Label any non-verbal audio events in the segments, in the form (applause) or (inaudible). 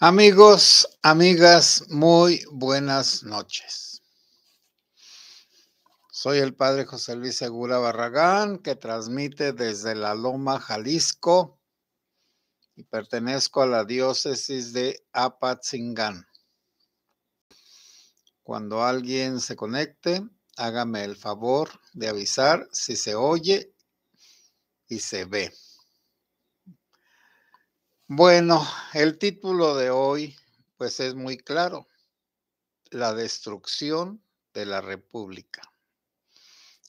Amigos, amigas, muy buenas noches. Soy el padre José Luis Segura Barragán, que transmite desde La Loma, Jalisco, y pertenezco a la diócesis de Apatzingán. Cuando alguien se conecte, hágame el favor de avisar si se oye y se ve. Bueno, el título de hoy pues es muy claro, la destrucción de la República.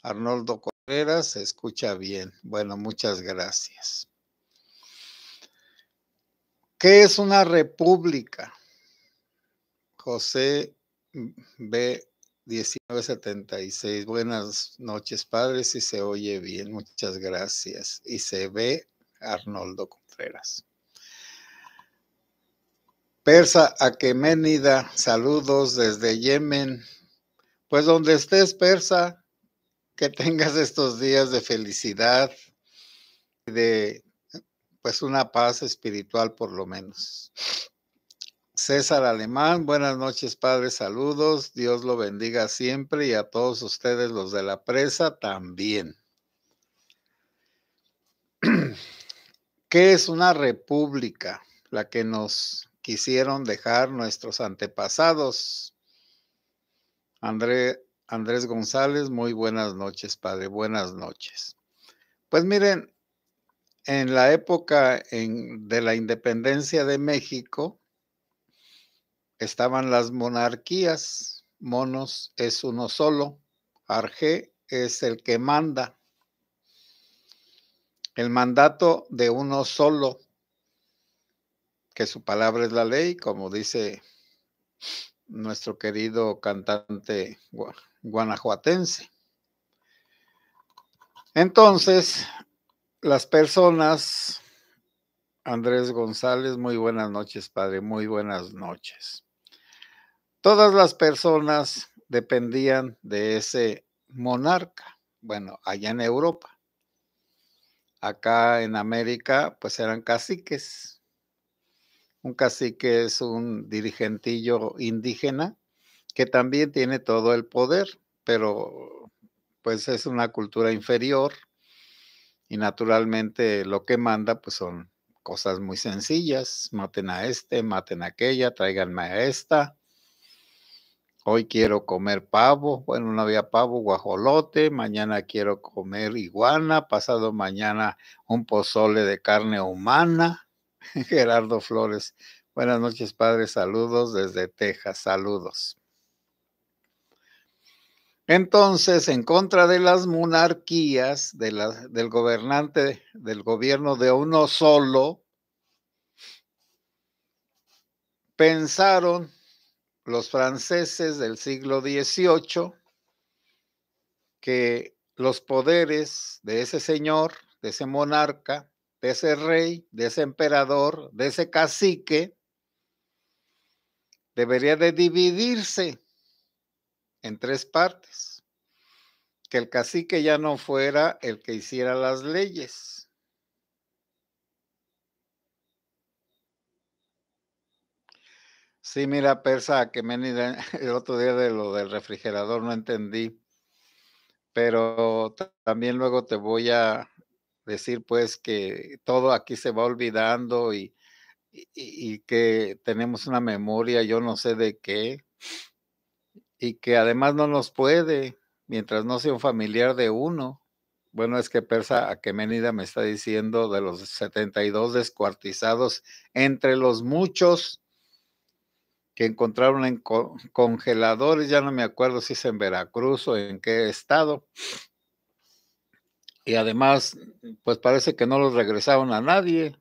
Arnoldo Correra se escucha bien. Bueno, muchas gracias. ¿Qué es una república? José B. 1976. Buenas noches, padres. Si se oye bien, muchas gracias. Y se ve Arnoldo Contreras. Persa Aqueménida, saludos desde Yemen. Pues donde estés, Persa, que tengas estos días de felicidad, de pues una paz espiritual por lo menos. César Alemán, buenas noches, Padre, saludos. Dios lo bendiga siempre y a todos ustedes los de la presa también. (clears throat) ¿Qué es una república? La que nos quisieron dejar nuestros antepasados. André, Andrés González, muy buenas noches, padre, buenas noches. Pues miren, en la época de la independencia de México estaban las monarquías. Monos es uno solo, Arge es el que manda. El mandato de uno solo que su palabra es la ley, como dice nuestro querido cantante guanajuatense. Entonces, las personas, Andrés González, muy buenas noches, padre, muy buenas noches. Todas las personas dependían de ese monarca, bueno, allá en Europa. Acá en América, pues eran caciques, un cacique es un dirigentillo indígena que también tiene todo el poder, pero pues es una cultura inferior y naturalmente lo que manda pues son cosas muy sencillas, maten a este, maten a aquella, tráiganme a esta. Hoy quiero comer pavo, bueno, no había pavo, guajolote, mañana quiero comer iguana, pasado mañana un pozole de carne humana. (laughs) Gerardo Flores. Buenas noches, padre. Saludos desde Texas. Saludos. Entonces, en contra de las monarquías, del gobernante, del gobierno de uno solo, pensaron los franceses del siglo XVIII que los poderes de ese señor, de ese monarca, de ese rey, de ese emperador, de ese cacique, debería de dividirse en tres partes. Que el cacique ya no fuera el que hiciera las leyes. Sí, mira, Persa, que me (laughs) el otro día de lo del refrigerador no entendí, pero también luego te voy a, decir pues que todo aquí se va olvidando y, que tenemos una memoria, yo no sé de qué, y que además no nos puede, mientras no sea un familiar de uno. Bueno, es que Persa a menida me está diciendo de los 72 descuartizados entre los muchos que encontraron en congeladores, ya no me acuerdo si es en Veracruz o en qué estado, y además, pues parece que no los regresaron a nadie.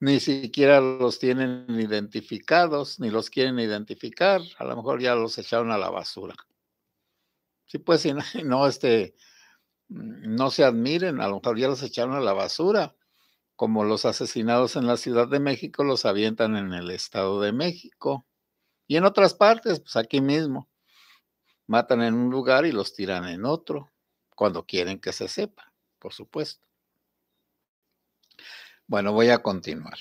Ni siquiera los tienen identificados, ni los quieren identificar. A lo mejor ya los echaron a la basura. Sí, pues, (laughs) no, este, no se admiren, a lo mejor ya los echaron a la basura, como los asesinados en la Ciudad de México los avientan en el Estado de México. Y en otras partes, pues aquí mismo, matan en un lugar y los tiran en otro cuando quieren que se sepa, por supuesto. Bueno, voy a continuar.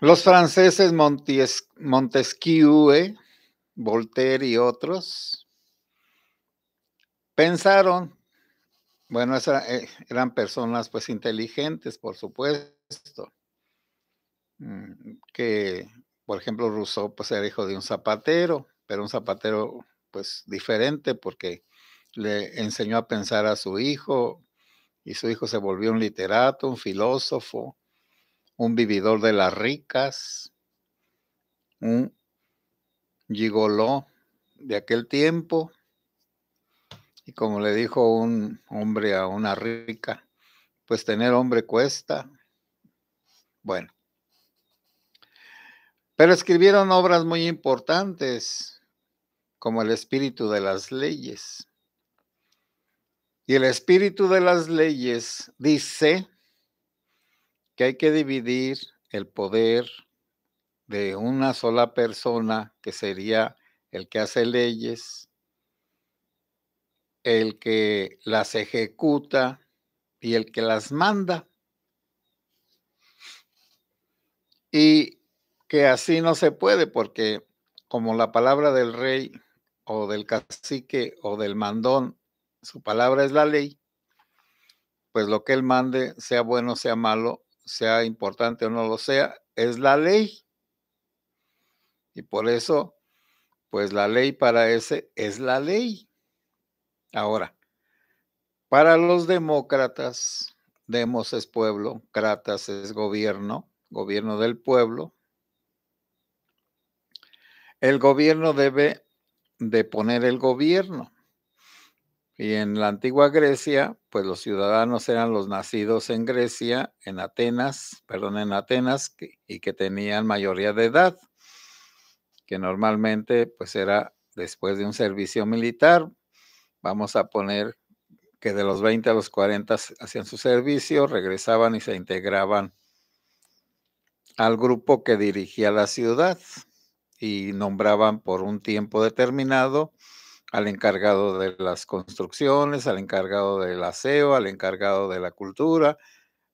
Los franceses Montesquieu, eh, Voltaire y otros pensaron, bueno, eh, eran personas pues inteligentes, por supuesto, mm, que, por ejemplo, Rousseau pues era hijo de un zapatero, pero un zapatero pues diferente porque le enseñó a pensar a su hijo y su hijo se volvió un literato, un filósofo, un vividor de las ricas, un gigoló de aquel tiempo. Y como le dijo un hombre a una rica, pues tener hombre cuesta. Bueno. Pero escribieron obras muy importantes, como El espíritu de las leyes. Y el espíritu de las leyes dice que hay que dividir el poder de una sola persona, que sería el que hace leyes, el que las ejecuta y el que las manda. Y que así no se puede porque como la palabra del rey o del cacique o del mandón su palabra es la ley, pues lo que él mande, sea bueno, sea malo, sea importante o no lo sea, es la ley. Y por eso, pues la ley para ese es la ley. Ahora, para los demócratas, demos es pueblo, cratas es gobierno, gobierno del pueblo. El gobierno debe de poner el gobierno. Y en la antigua Grecia, pues los ciudadanos eran los nacidos en Grecia, en Atenas, perdón, en Atenas, y que tenían mayoría de edad, que normalmente pues era después de un servicio militar, vamos a poner que de los 20 a los 40 hacían su servicio, regresaban y se integraban al grupo que dirigía la ciudad y nombraban por un tiempo determinado al encargado de las construcciones, al encargado del aseo, al encargado de la cultura,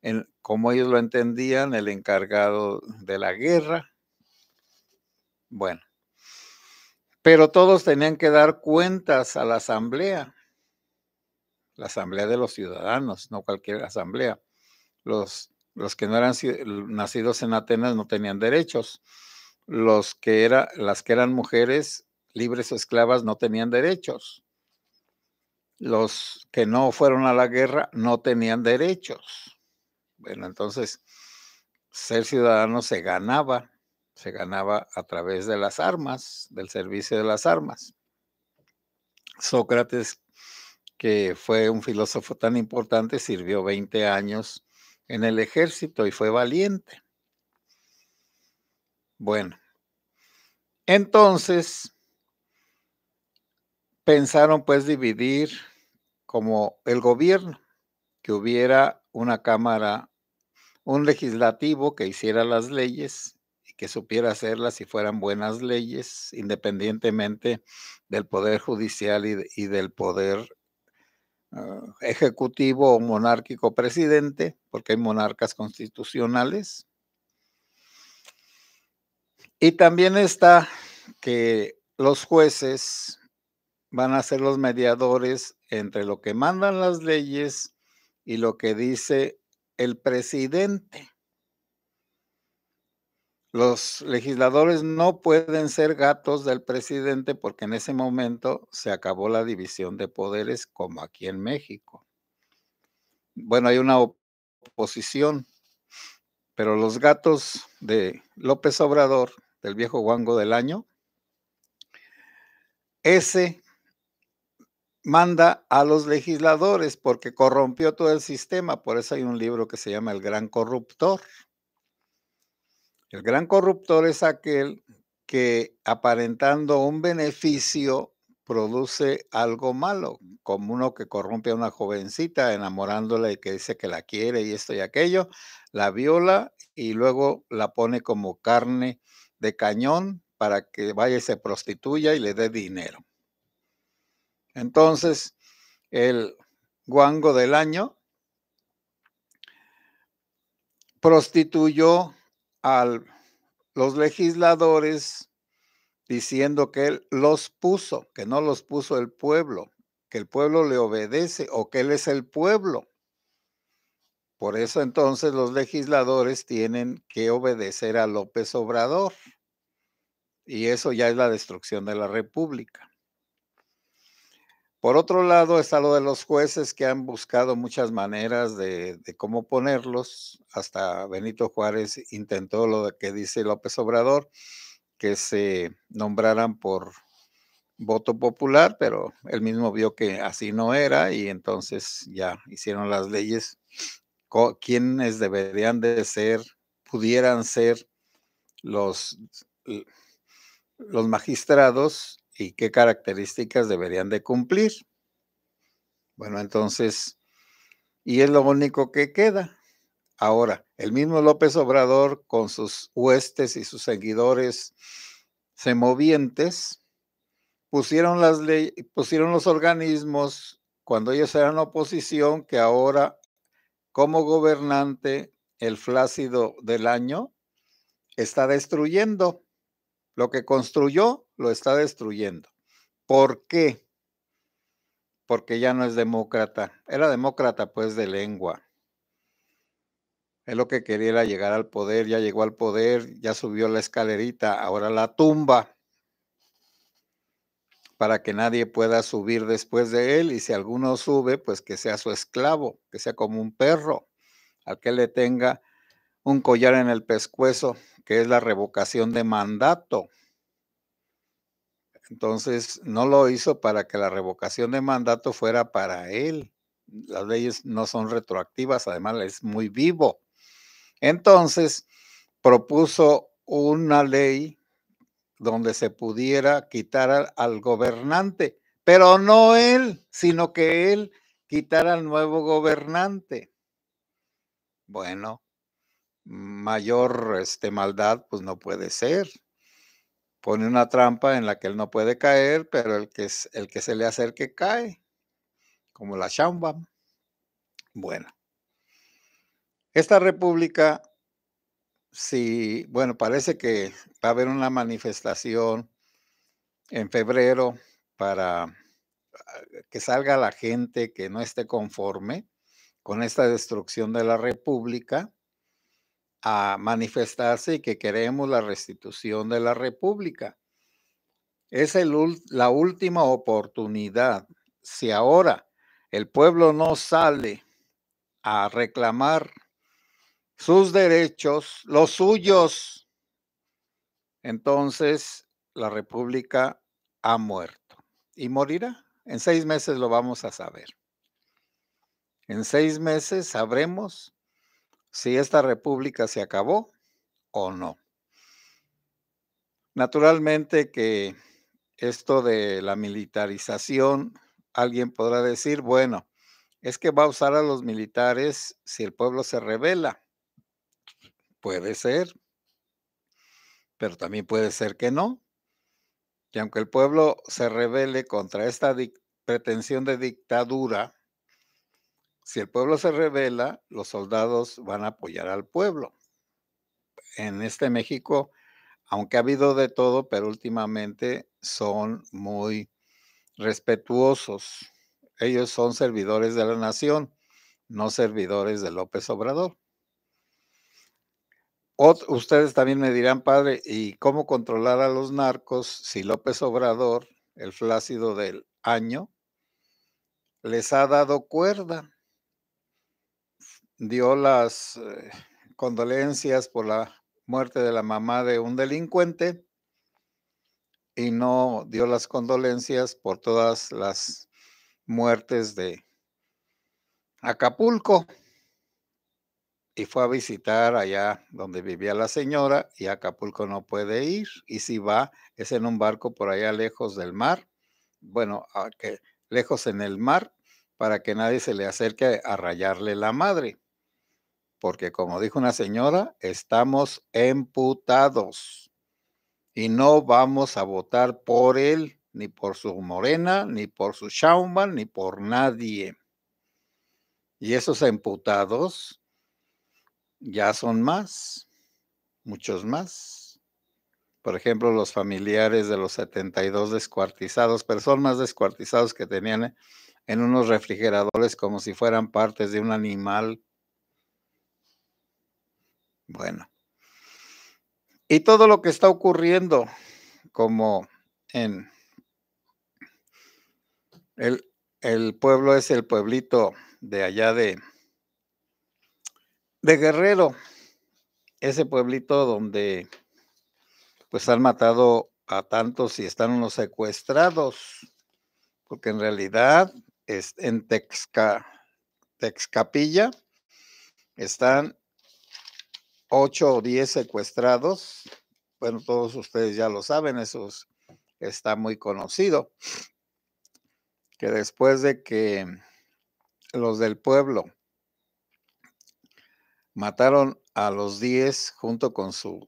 en, como ellos lo entendían, el encargado de la guerra. Bueno, pero todos tenían que dar cuentas a la asamblea, la asamblea de los ciudadanos, no cualquier asamblea. Los, los que no eran nacidos en Atenas no tenían derechos. Los que era, las que eran mujeres libres o esclavas no tenían derechos. Los que no fueron a la guerra no tenían derechos. Bueno, entonces, ser ciudadano se ganaba, se ganaba a través de las armas, del servicio de las armas. Sócrates, que fue un filósofo tan importante, sirvió 20 años en el ejército y fue valiente. Bueno, entonces, pensaron pues dividir como el gobierno, que hubiera una cámara, un legislativo que hiciera las leyes y que supiera hacerlas si fueran buenas leyes, independientemente del poder judicial y, del poder ah, ejecutivo o monárquico presidente, porque hay monarcas constitucionales. Y también está que los jueces van a ser los mediadores entre lo que mandan las leyes y lo que dice el presidente. Los legisladores no pueden ser gatos del presidente porque en ese momento se acabó la división de poderes como aquí en México. Bueno, hay una oposición, pero los gatos de López Obrador, del viejo guango del año, ese manda a los legisladores porque corrompió todo el sistema. Por eso hay un libro que se llama El Gran Corruptor. El gran corruptor es aquel que aparentando un beneficio produce algo malo, como uno que corrompe a una jovencita enamorándola y que dice que la quiere y esto y aquello, la viola y luego la pone como carne de cañón para que vaya y se prostituya y le dé dinero. Entonces, el guango del año prostituyó a los legisladores diciendo que él los puso, que no los puso el pueblo, que el pueblo le obedece o que él es el pueblo. Por eso entonces los legisladores tienen que obedecer a López Obrador. Y eso ya es la destrucción de la República. Por otro lado está lo de los jueces que han buscado muchas maneras de, cómo ponerlos. Hasta Benito Juárez intentó lo que dice López Obrador, que se nombraran por voto popular, pero él mismo vio que así no era y entonces ya hicieron las leyes. ¿Quiénes deberían de ser, pudieran ser los, los magistrados y qué características deberían de cumplir. Bueno, entonces, y es lo único que queda. Ahora, el mismo López Obrador con sus huestes y sus seguidores semovientes pusieron las leyes, pusieron los organismos cuando ellos eran oposición que ahora como gobernante el flácido del año está destruyendo lo que construyó lo está destruyendo. ¿Por qué? Porque ya no es demócrata. Era demócrata pues de lengua. Es lo que quería era llegar al poder, ya llegó al poder, ya subió la escalerita, ahora la tumba para que nadie pueda subir después de él y si alguno sube, pues que sea su esclavo, que sea como un perro, al que le tenga un collar en el pescuezo, que es la revocación de mandato. Entonces, no lo hizo para que la revocación de mandato fuera para él. Las leyes no son retroactivas, además es muy vivo. Entonces, propuso una ley donde se pudiera quitar al, gobernante, pero no él, sino que él quitara al nuevo gobernante. Bueno, mayor este, maldad, pues no puede ser pone una trampa en la que él no puede caer, pero el que, el que se le acerque cae, como la chamba, Bueno, esta república, si, bueno, parece que va a haber una manifestación en febrero para ah, que salga la gente que no esté conforme con esta destrucción de la república a manifestarse y que queremos la restitución de la República. Es el, la última oportunidad. Si ahora el pueblo no sale a reclamar sus derechos, los suyos, entonces la República ha muerto y morirá. En seis meses lo vamos a saber. En seis meses sabremos si esta república se acabó o no. Naturalmente que esto de la militarización, alguien podrá decir, bueno, es que va a usar a los militares si el pueblo se revela. Puede ser, pero también puede ser que no. Y aunque el pueblo se revele contra esta pretensión de dictadura, si el pueblo se revela, los soldados van a apoyar al pueblo. En este México, aunque ha habido de todo, pero últimamente son muy respetuosos. Ellos son servidores de la nación, no servidores de López Obrador. ustedes también me dirán, padre, ¿y cómo controlar a los narcos si López Obrador, el flácido del año, les ha dado cuerda? dio las eh, condolencias por la muerte de la mamá de un delincuente y no dio las condolencias por todas las muertes de Acapulco. Y fue a visitar allá donde vivía la señora y Acapulco no puede ir. Y si va, es en un barco por allá lejos del mar. Bueno, que, lejos en el mar para que nadie se le acerque a rayarle la madre porque como dijo una señora, estamos emputados y no vamos a votar por él, ni por su Morena, ni por su Schaumann, ni por nadie. Y esos emputados ya son más, muchos más. Por ejemplo, los familiares de los 72 descuartizados, personas descuartizados que tenían eh, en unos refrigeradores como si fueran partes de un animal bueno. Y todo lo que está ocurriendo, como en el, pueblo es el pueblito de allá de, de Guerrero, ese pueblito donde pues han matado a tantos y están unos secuestrados, porque en realidad es en Texca, Texcapilla están ocho o diez secuestrados. Bueno, todos ustedes ya lo saben, eso está muy conocido. Que después de que los del pueblo mataron a los diez junto con su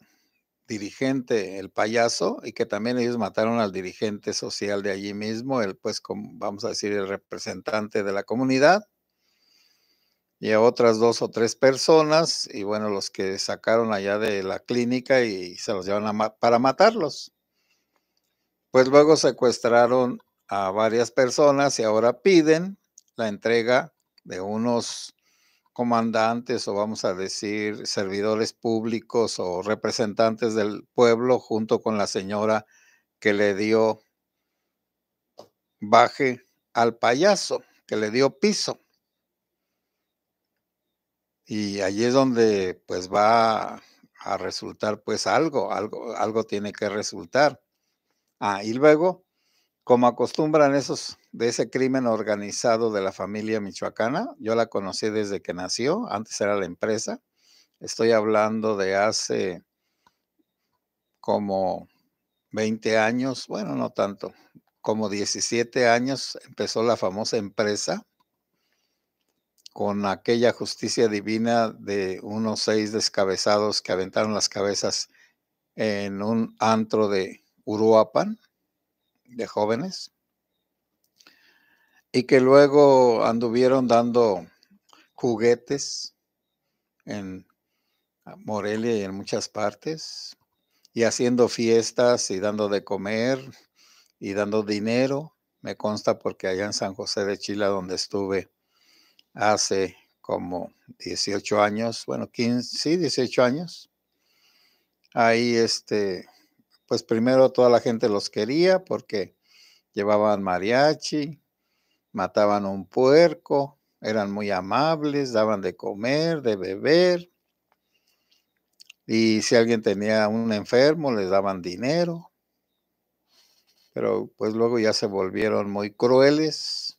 dirigente, el payaso, y que también ellos mataron al dirigente social de allí mismo, el pues, como vamos a decir, el representante de la comunidad y a otras dos o tres personas, y bueno, los que sacaron allá de la clínica y se los llevan para matarlos. Pues luego secuestraron a varias personas y ahora piden la entrega de unos comandantes o vamos a decir servidores públicos o representantes del pueblo junto con la señora que le dio baje al payaso, que le dio piso. Y allí es donde pues va a resultar pues algo, algo, algo tiene que resultar. Ah, y luego, como acostumbran esos de ese crimen organizado de la familia michoacana, yo la conocí desde que nació, antes era la empresa, estoy hablando de hace como 20 años, bueno, no tanto, como 17 años empezó la famosa empresa con aquella justicia divina de unos seis descabezados que aventaron las cabezas en un antro de Uruapan, de jóvenes, y que luego anduvieron dando juguetes en Morelia y en muchas partes, y haciendo fiestas y dando de comer y dando dinero. Me consta porque allá en San José de Chile, donde estuve, hace como 18 años, bueno, 15, sí, 18 años. Ahí, este, pues primero toda la gente los quería porque llevaban mariachi, mataban un puerco, eran muy amables, daban de comer, de beber. Y si alguien tenía un enfermo, les daban dinero. Pero pues luego ya se volvieron muy crueles.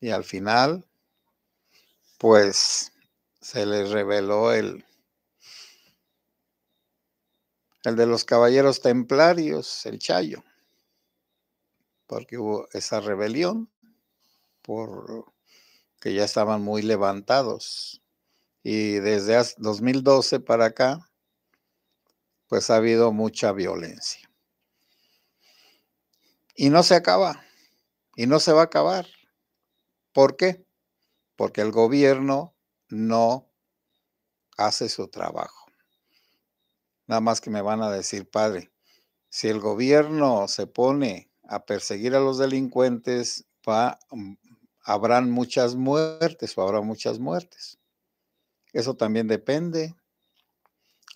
Y al final, pues se les reveló el, el de los caballeros templarios, el Chayo, porque hubo esa rebelión por que ya estaban muy levantados. Y desde 2012 para acá, pues ha habido mucha violencia. Y no se acaba, y no se va a acabar. ¿Por qué? porque el gobierno no hace su trabajo. Nada más que me van a decir, padre, si el gobierno se pone a perseguir a los delincuentes, mm, habrán muchas muertes o habrá muchas muertes. Eso también depende.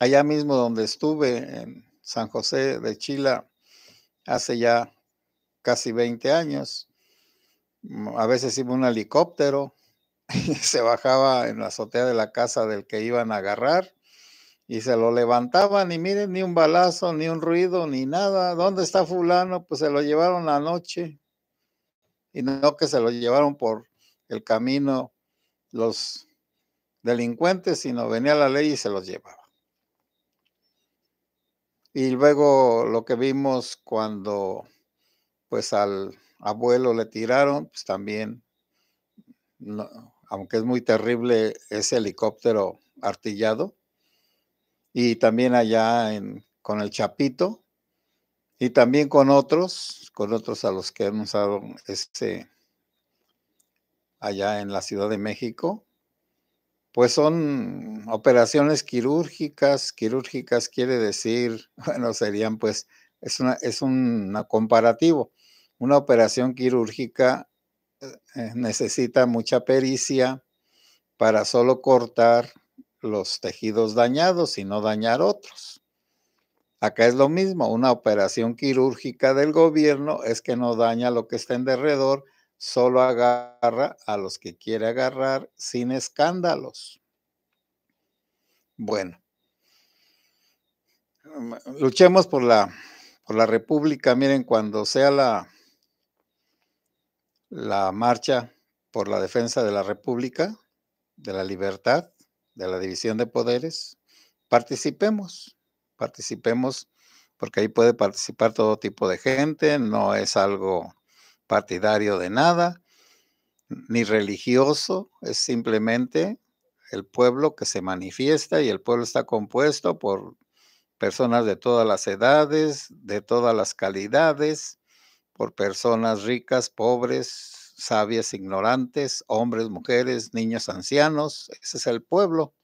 Allá mismo donde estuve, en San José de Chila, hace ya casi 20 años, mm, a veces iba un helicóptero (laughs) se bajaba en la azotea de la casa del que iban a agarrar y se lo levantaban y miren, ni un balazo, ni un ruido, ni nada. ¿Dónde está fulano? Pues se lo llevaron la noche y no que se lo llevaron por el camino los delincuentes, sino venía la ley y se los llevaba. Y luego lo que vimos cuando pues al abuelo le tiraron, pues también no, aunque es muy terrible ese helicóptero artillado. Y también allá en, con el Chapito y también con otros, con otros a los que hemos usado este allá en la Ciudad de México, pues son operaciones quirúrgicas, quirúrgicas quiere decir, (laughs) bueno, serían pues, es, una, es un comparativo. Una operación quirúrgica eh, necesita mucha pericia para solo cortar los tejidos dañados y no dañar otros. Acá es lo mismo, una operación quirúrgica del gobierno es que no daña lo que está en derredor, solo agarra a los que quiere agarrar sin escándalos. Bueno, mm, luchemos por la, por la república. Miren, cuando sea la la marcha por la defensa de la República, de la libertad, de la división de poderes, participemos, participemos, porque ahí puede participar todo tipo de gente, no es algo partidario de nada, ni religioso, es simplemente el pueblo que se manifiesta y el pueblo está compuesto por personas de todas las edades, de todas las calidades, por personas ricas, pobres, sabias, ignorantes, hombres, mujeres, niños, ancianos. Ese es el pueblo,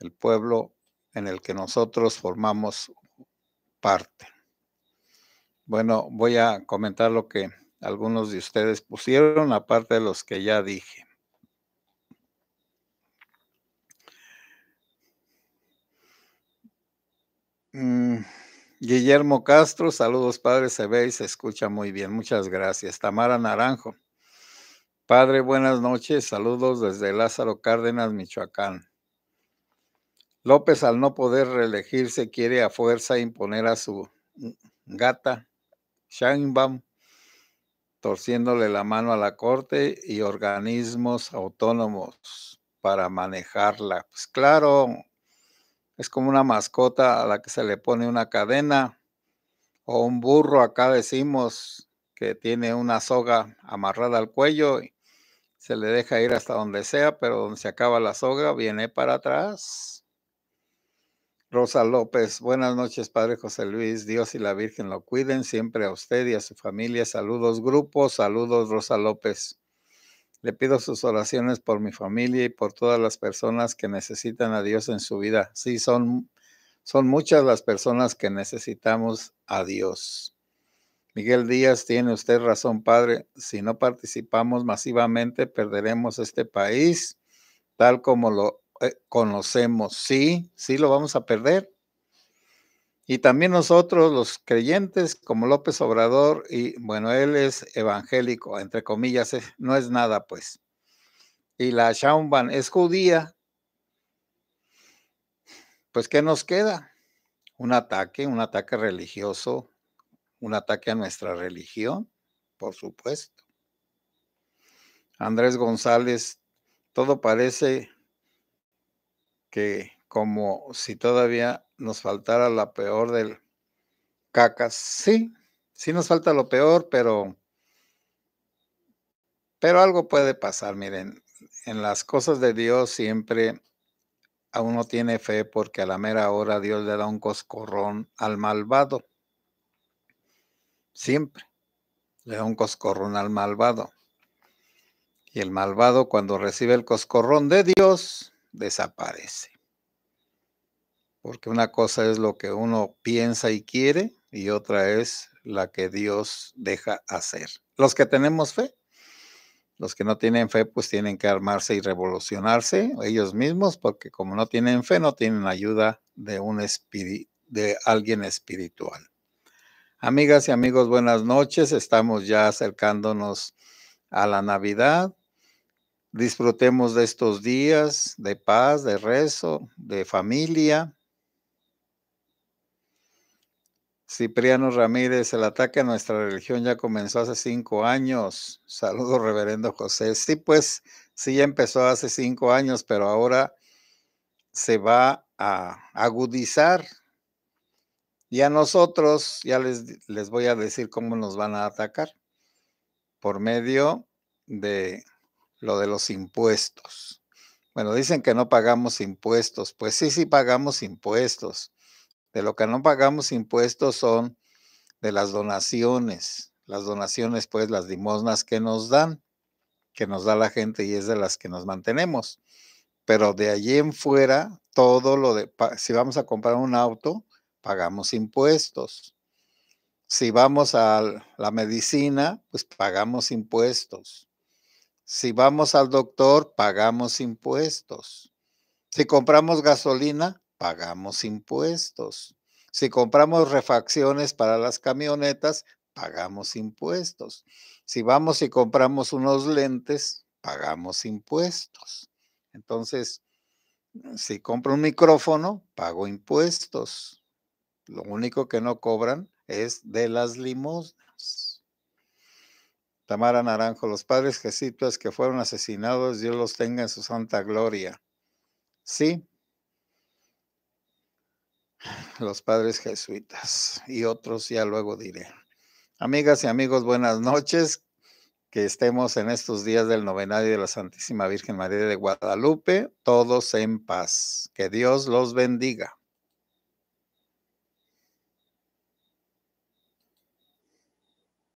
el pueblo en el que nosotros formamos parte. Bueno, voy a comentar lo que algunos de ustedes pusieron, aparte de los que ya dije. Mm. Guillermo Castro, saludos padre, se ve y se escucha muy bien, muchas gracias. Tamara Naranjo, padre, buenas noches, saludos desde Lázaro Cárdenas, Michoacán. López al no poder reelegirse quiere a fuerza imponer a su gata Shangbam, torciéndole la mano a la corte y organismos autónomos para manejarla. Pues claro, es como una mascota a la que se le pone una cadena o un burro, acá decimos que tiene una soga amarrada al cuello y se le deja ir hasta donde sea, pero donde se acaba la soga viene para atrás. Rosa López, buenas noches, Padre José Luis, Dios y la Virgen lo cuiden siempre a usted y a su familia. Saludos, grupo, saludos, Rosa López. Le pido sus oraciones por mi familia y por todas las personas que necesitan a Dios en su vida. Sí, son, son muchas las personas que necesitamos a Dios. Miguel Díaz, tiene usted razón, padre. Si no participamos masivamente, perderemos este país tal como lo eh, conocemos. Sí, sí lo vamos a perder. Y también nosotros, los creyentes, como López Obrador, y bueno, él es evangélico, entre comillas, no es nada, pues. Y la Shaumban es judía. Pues, ¿qué nos queda? Un ataque, un ataque religioso, un ataque a nuestra religión, por supuesto. Andrés González, todo parece que como si todavía nos faltara la peor del cacas. Sí, sí nos falta lo peor, pero, pero algo puede pasar. Miren, en las cosas de Dios siempre a uno tiene fe porque a la mera hora Dios le da un coscorrón al malvado. Siempre le da un coscorrón al malvado. Y el malvado cuando recibe el coscorrón de Dios desaparece porque una cosa es lo que uno piensa y quiere y otra es la que Dios deja hacer. Los que tenemos fe, los que no tienen fe, pues tienen que armarse y revolucionarse ellos mismos, porque como no tienen fe, no tienen ayuda de, un de alguien espiritual. Amigas y amigos, buenas noches. Estamos ya acercándonos a la Navidad. Disfrutemos de estos días de paz, de rezo, de familia, Cipriano Ramírez, el ataque a nuestra religión ya comenzó hace cinco años. Saludos, reverendo José. Sí, pues, sí, empezó hace cinco años, pero ahora se va a agudizar. Y a nosotros, ya les, les voy a decir cómo nos van a atacar, por medio de lo de los impuestos. Bueno, dicen que no pagamos impuestos. Pues sí, sí pagamos impuestos. De lo que no pagamos impuestos son de las donaciones. Las donaciones, pues, las limosnas que nos dan, que nos da la gente y es de las que nos mantenemos. Pero de allí en fuera, todo lo de, si vamos a comprar un auto, pagamos impuestos. Si vamos a la medicina, pues pagamos impuestos. Si vamos al doctor, pagamos impuestos. Si compramos gasolina, pagamos impuestos. Si compramos refacciones para las camionetas, pagamos impuestos. Si vamos y compramos unos lentes, pagamos impuestos. Entonces, si compro un micrófono, pago impuestos. Lo único que no cobran es de las limosnas. Tamara Naranjo, los padres jesuitas que fueron asesinados, Dios los tenga en su santa gloria. Sí, los padres jesuitas y otros ya luego diré. Amigas y amigos, buenas noches. Que estemos en estos días del novenario de la Santísima Virgen María de Guadalupe, todos en paz. Que Dios los bendiga.